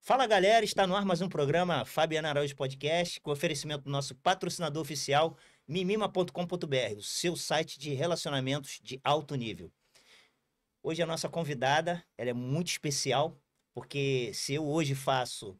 Fala galera, está no ar mais um programa Fabiana Araújo Podcast, com oferecimento do nosso patrocinador oficial, mimima.com.br, o seu site de relacionamentos de alto nível. Hoje a nossa convidada, ela é muito especial, porque se eu hoje faço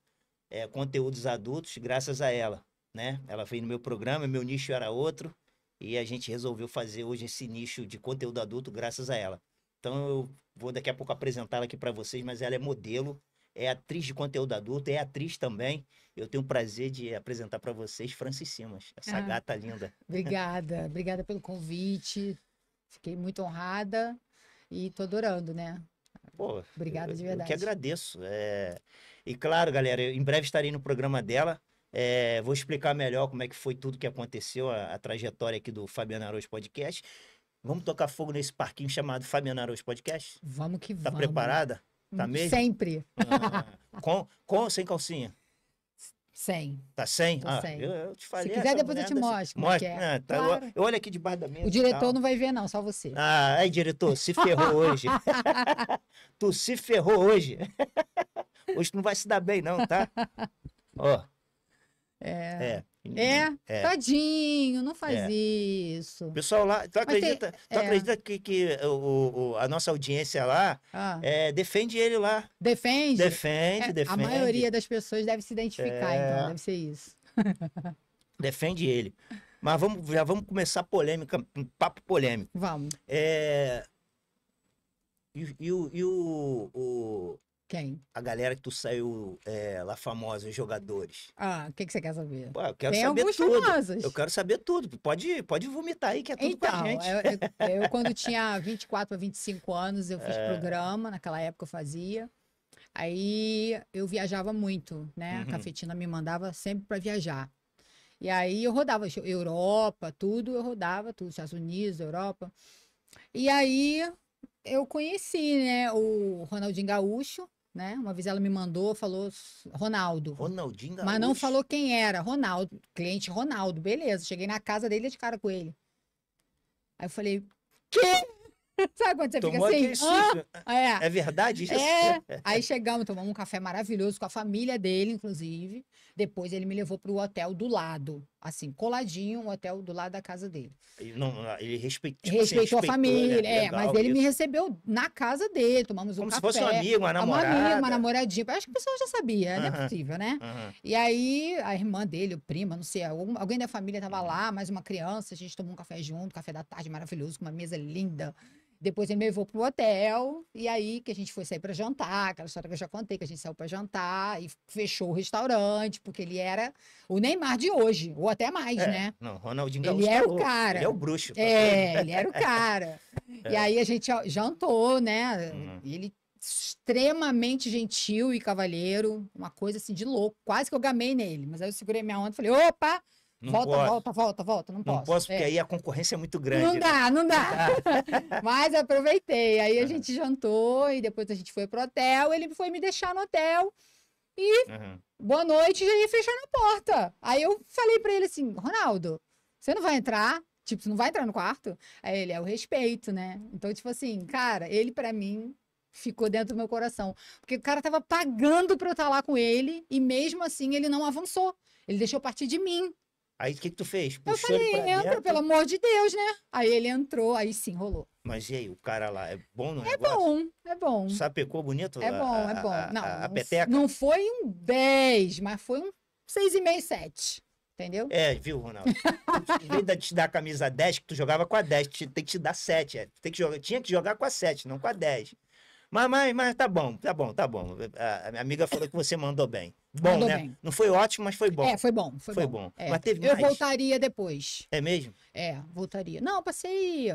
é, conteúdos adultos, graças a ela, né? Ela veio no meu programa, meu nicho era outro, e a gente resolveu fazer hoje esse nicho de conteúdo adulto graças a ela. Então eu vou daqui a pouco apresentá-la aqui para vocês, mas ela é modelo, é atriz de conteúdo adulto, é atriz também. Eu tenho o prazer de apresentar para vocês Francis Simas, essa ah, gata linda. Obrigada, obrigada pelo convite. Fiquei muito honrada e tô adorando, né? Pô, obrigada de verdade. Eu que agradeço. É... E claro, galera, em breve estarei no programa dela. É... Vou explicar melhor como é que foi tudo que aconteceu, a, a trajetória aqui do Fabiano Araújo Podcast. Vamos tocar fogo nesse parquinho chamado Fabiana Araújo Podcast? Vamos que tá vamos. Tá preparada? Tá mesmo? Sempre. Ah, com, com ou sem calcinha? Sem. Tá sem? Ah, sem. Eu, eu, te falei. Se quiser, depois eu te mostro. É mostra. É. Ah, tá, claro. eu, olho aqui debaixo da mesa. O diretor não vai ver, não, só você. Ah, aí, diretor, se ferrou hoje. tu se ferrou hoje. hoje tu não vai se dar bem, não, tá? Ó. É. é. É? é? Tadinho, não faz é. isso. Pessoal lá, tu acredita, tem, tu é. acredita que, que o, o, a nossa audiência lá ah. É, defende ele lá? Defende? Defende, é, defende. A maioria das pessoas deve se identificar, é. então, deve ser isso. defende ele. Mas vamos, já vamos começar polêmica, um papo polêmico. Vamos. É... E, e, e o, o, quem? A galera que tu saiu é, lá famosa, os jogadores. Ah, o que, que você quer saber? Pô, eu quero Tem saber alguns tudo. Famosos. Eu quero saber tudo. Pode, pode vomitar aí, que é tudo então, com a então, gente. Eu, eu, eu quando tinha 24 a 25 anos, eu fiz é... programa, naquela época eu fazia. Aí eu viajava muito, né? Uhum. A cafetina me mandava sempre para viajar. E aí eu rodava Europa, tudo, eu rodava tudo, Estados Unidos, Europa. E aí eu conheci, né, o Ronaldinho Gaúcho, né? Uma vez ela me mandou, falou Ronaldo. Ronaldinho da Mas não falou quem era. Ronaldo, cliente Ronaldo, beleza. Cheguei na casa dele de cara com ele. Aí eu falei, quem? Sabe quando você Tomou fica assim? Ah, é. é. verdade isso? É. Aí chegamos, tomamos um café maravilhoso com a família dele, inclusive. Depois ele me levou para o hotel do lado, assim, coladinho, um hotel do lado da casa dele. Ele, não, ele respeitou, tipo, assim, respeitou a família, né? é, Legal, mas ele isso. me recebeu na casa dele, tomamos um Como café. Como se fosse um amigo, uma namorada. Uma amiga, uma namoradinha. Acho que o pessoal já sabia, uhum. Né? não é possível, né? Uhum. E aí a irmã dele, o prima, não sei, algum, alguém da família estava uhum. lá, mais uma criança, a gente tomou um café junto, café da tarde maravilhoso, com uma mesa linda. Uhum depois ele me levou pro hotel, e aí que a gente foi sair para jantar, aquela história que eu já contei, que a gente saiu para jantar e fechou o restaurante, porque ele era o Neymar de hoje, ou até mais, é, né? Não, Ronaldinho Gaúcho. Ele era é o cara. Ele é o bruxo. É, ele era o cara. É. E aí a gente jantou, né? Uhum. ele extremamente gentil e cavalheiro, uma coisa assim de louco, quase que eu gamei nele, mas aí eu segurei minha onda e falei, opa, não volta, posso. volta, volta, volta, não posso. Não posso, porque é. aí a concorrência é muito grande. Não né? dá, não dá. Mas aproveitei. Aí a é. gente jantou e depois a gente foi pro hotel. Ele foi me deixar no hotel e uhum. boa noite já ia fechar a porta. Aí eu falei para ele assim: Ronaldo, você não vai entrar? Tipo, você não vai entrar no quarto? Aí ele é o respeito, né? Então, tipo assim, cara, ele para mim ficou dentro do meu coração. Porque o cara tava pagando pra eu estar tá lá com ele e mesmo assim ele não avançou. Ele deixou partir de mim. Aí o que, que tu fez? Puxou eu falei, ele entra, dentro? pelo amor de Deus, né? Aí ele entrou, aí sim, rolou. Mas e aí, o cara lá, é bom no é negócio? É bom, é bom. Sapecou bonito? É bom, a, é bom. A, não, a, a peteca? Não foi um 10, mas foi um 6,5, 7. Entendeu? É, viu, Ronaldo? em vez de te dar a camisa 10, que tu jogava com a 10, tem que te dar 7. É. Tem que jogar, tinha que jogar com a 7, não com a 10. Mas, mas, mas tá bom, tá bom, tá bom. A minha amiga falou que você mandou bem. Bom, mandou né? Bem. Não foi ótimo, mas foi bom. É, foi bom. Foi, foi bom. bom. É. Mas teve Eu voltaria depois. É mesmo? É, voltaria. Não, passei.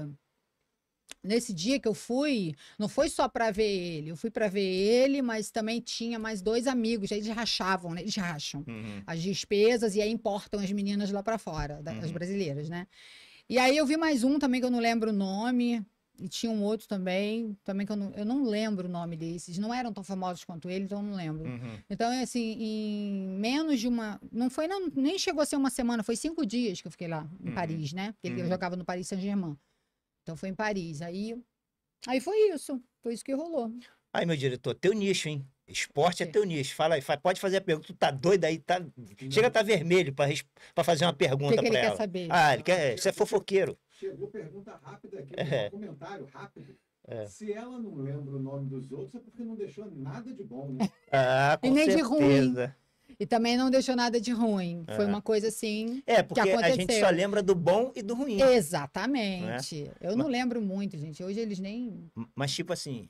Nesse dia que eu fui, não foi só para ver ele, eu fui para ver ele, mas também tinha mais dois amigos, eles rachavam, né? eles racham uhum. as despesas e aí importam as meninas lá para fora, das, uhum. as brasileiras, né? E aí eu vi mais um também que eu não lembro o nome, e tinha um outro também, também que eu não, eu não lembro o nome desses. Não eram tão famosos quanto ele, então eu não lembro. Uhum. Então, é assim, em menos de uma. Não foi, não, nem chegou a ser uma semana, foi cinco dias que eu fiquei lá, em uhum. Paris, né? Porque uhum. eu jogava no Paris Saint-Germain. Então foi em Paris. Aí, aí foi isso. Foi isso que rolou. Aí, meu diretor, teu nicho, hein? Esporte é teu nicho. Fala aí, pode fazer a pergunta. Tu tá doido aí, tá... Chega a tá vermelho para fazer uma pergunta ele ela. Saber? Ah, ele quer. Você é fofoqueiro. Chegou pergunta rápida aqui, é. um comentário rápido. É. Se ela não lembra o nome dos outros, é porque não deixou nada de bom, né? Ah, com e nem certeza. de ruim. E também não deixou nada de ruim. É. Foi uma coisa assim. É, porque a gente só lembra do bom e do ruim. Exatamente. Né? Eu mas, não lembro muito, gente. Hoje eles nem. Mas, tipo assim,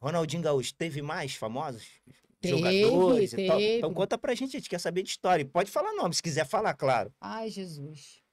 Ronaldinho Gaúcho teve mais famosos? Teve, jogadores teve. e tal. Então conta pra gente, a gente quer saber de história. E pode falar nome, se quiser falar, claro. Ai, Jesus.